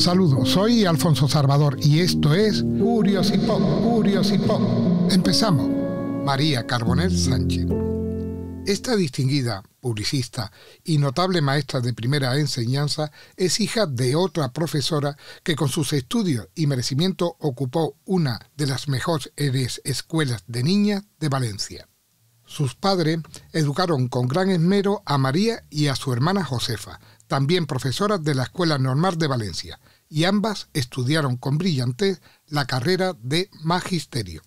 Saludos, soy Alfonso Salvador y esto es y y Curiosipop. Empezamos. María Carbonel Sánchez. Esta distinguida publicista y notable maestra de primera enseñanza es hija de otra profesora que con sus estudios y merecimiento ocupó una de las mejores escuelas de niñas de Valencia. Sus padres educaron con gran esmero a María y a su hermana Josefa, también profesoras de la Escuela Normal de Valencia, y ambas estudiaron con brillantez la carrera de magisterio.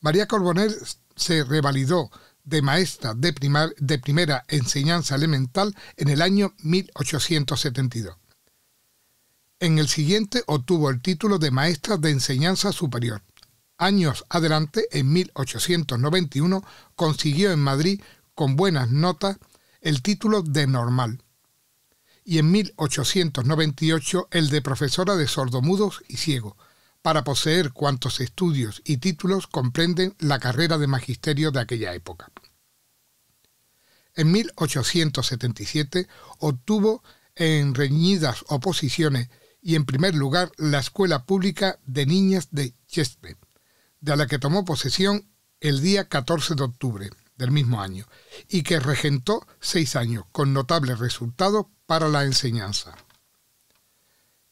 María Corbonel se revalidó de maestra de, de, primera enseñanza elemental en el año 1872. En el siguiente obtuvo el título de maestra de enseñanza superior. Años adelante, en 1891, consiguió en Madrid, con buenas notas, el título de normal, y en 1898 el de profesora de sordomudos y ciego, para poseer cuantos estudios y títulos comprenden la carrera de magisterio de aquella época. En 1877 obtuvo en reñidas oposiciones y en primer lugar la Escuela Pública de Niñas de Chespe, de la que tomó posesión el día 14 de octubre del mismo año, y que regentó seis años, con notables resultados para la enseñanza.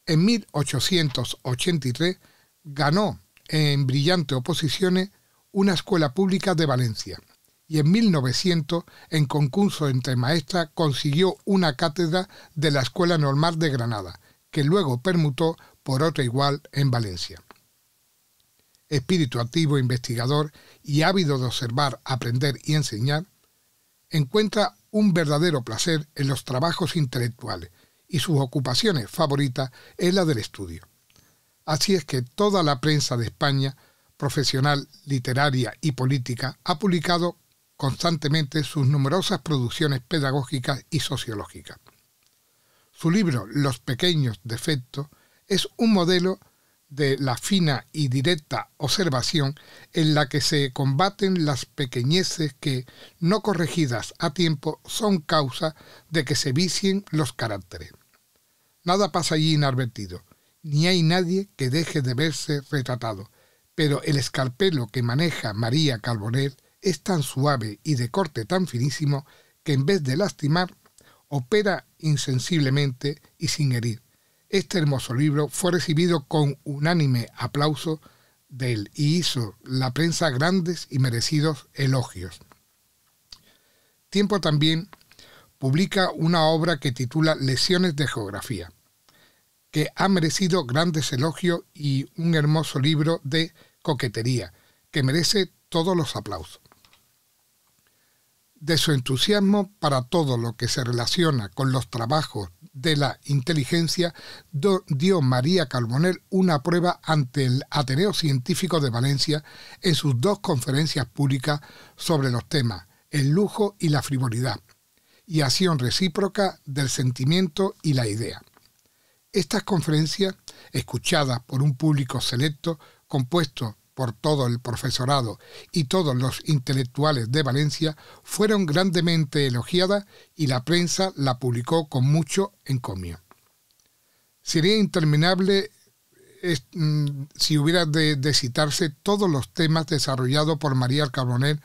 En 1883 ganó en brillante oposiciones una escuela pública de Valencia y en 1900 en concurso entre maestras consiguió una cátedra de la Escuela Normal de Granada, que luego permutó por otra igual en Valencia espíritu activo, investigador y ávido de observar, aprender y enseñar, encuentra un verdadero placer en los trabajos intelectuales y sus ocupaciones favoritas es la del estudio. Así es que toda la prensa de España, profesional, literaria y política, ha publicado constantemente sus numerosas producciones pedagógicas y sociológicas. Su libro Los pequeños defectos es un modelo de la fina y directa observación en la que se combaten las pequeñeces que, no corregidas a tiempo, son causa de que se vicien los caracteres. Nada pasa allí inadvertido, ni hay nadie que deje de verse retratado, pero el escarpelo que maneja María Carbonell es tan suave y de corte tan finísimo que en vez de lastimar, opera insensiblemente y sin herir, este hermoso libro fue recibido con unánime aplauso del y hizo la prensa grandes y merecidos elogios. Tiempo también publica una obra que titula Lesiones de Geografía, que ha merecido grandes elogios y un hermoso libro de coquetería, que merece todos los aplausos de su entusiasmo para todo lo que se relaciona con los trabajos de la inteligencia dio María Calmonel una prueba ante el Ateneo Científico de Valencia en sus dos conferencias públicas sobre los temas, el lujo y la frivolidad, y acción recíproca del sentimiento y la idea. Estas conferencias, escuchadas por un público selecto compuesto por todo el profesorado y todos los intelectuales de Valencia, fueron grandemente elogiadas y la prensa la publicó con mucho encomio. Sería interminable mm, si hubiera de, citarse todos los temas desarrollados por María Carbonell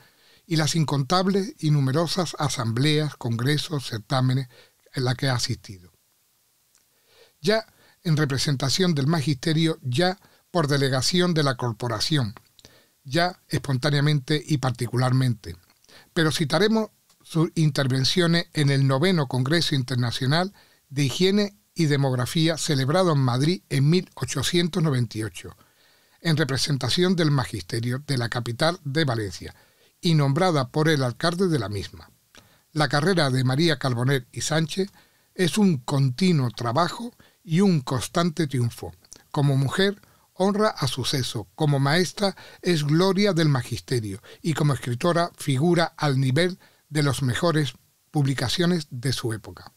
y las incontables y numerosas asambleas, congresos, certámenes en las que ha asistido. Ya en representación del magisterio, ya por delegación de la corporación, ya espontáneamente y particularmente. Pero citaremos sus intervenciones en el noveno Congreso Internacional de Higiene y Demografía celebrado en Madrid en 1898, en representación del Magisterio de la capital de Valencia, y nombrada por el alcalde de la misma. La carrera de María Carbonell y Sánchez es un continuo trabajo y un constante triunfo, como mujer honra a suceso. Como maestra es gloria del magisterio y como escritora figura al nivel de las mejores publicaciones de su época.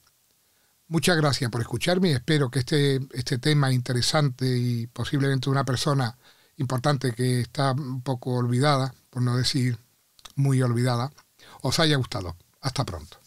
Muchas gracias por escucharme y espero que este, este tema interesante y posiblemente una persona importante que está un poco olvidada, por no decir muy olvidada, os haya gustado. Hasta pronto.